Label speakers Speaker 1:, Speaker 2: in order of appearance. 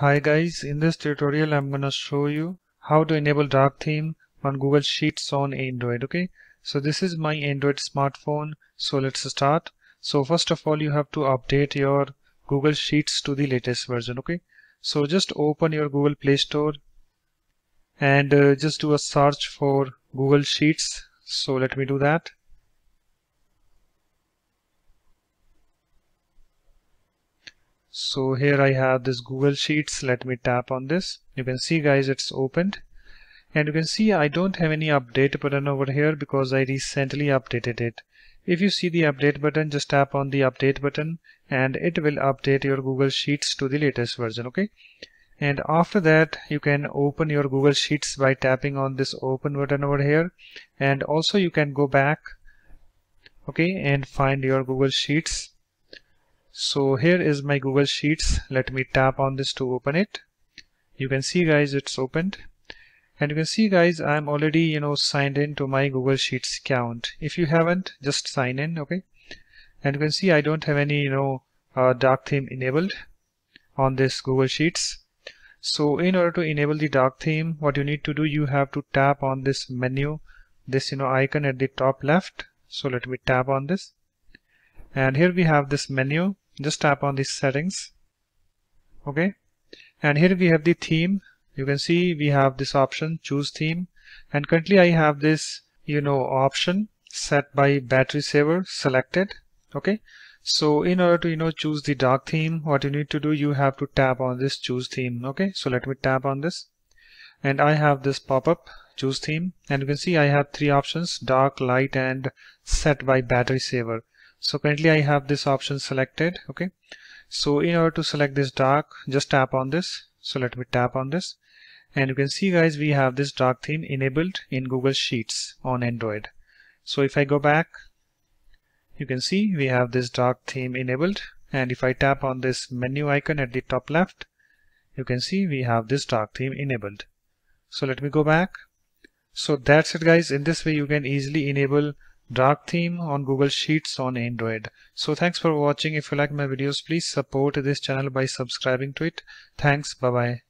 Speaker 1: Hi guys, in this tutorial I'm gonna show you how to enable dark theme on Google Sheets on Android, okay? So this is my Android smartphone, so let's start. So first of all you have to update your Google Sheets to the latest version, okay? So just open your Google Play Store and uh, just do a search for Google Sheets. So let me do that. So here I have this Google Sheets. Let me tap on this. You can see guys, it's opened. And you can see I don't have any update button over here because I recently updated it. If you see the update button, just tap on the update button and it will update your Google Sheets to the latest version, okay? And after that, you can open your Google Sheets by tapping on this open button over here. And also you can go back, okay, and find your Google Sheets so here is my Google Sheets. Let me tap on this to open it. You can see guys, it's opened. And you can see guys, I'm already, you know, signed in to my Google Sheets account. If you haven't, just sign in, okay? And you can see I don't have any, you know, uh, dark theme enabled on this Google Sheets. So in order to enable the dark theme, what you need to do, you have to tap on this menu, this, you know, icon at the top left. So let me tap on this. And here we have this menu just tap on the settings okay and here we have the theme you can see we have this option choose theme and currently I have this you know option set by battery saver selected okay so in order to you know choose the dark theme what you need to do you have to tap on this choose theme okay so let me tap on this and I have this pop-up choose theme and you can see I have three options dark light and set by battery saver so currently I have this option selected. Okay. So in order to select this dark, just tap on this. So let me tap on this. And you can see guys, we have this dark theme enabled in Google Sheets on Android. So if I go back, you can see we have this dark theme enabled. And if I tap on this menu icon at the top left, you can see we have this dark theme enabled. So let me go back. So that's it guys. In this way you can easily enable dark theme on Google Sheets on Android. So thanks for watching. If you like my videos, please support this channel by subscribing to it. Thanks. Bye-bye.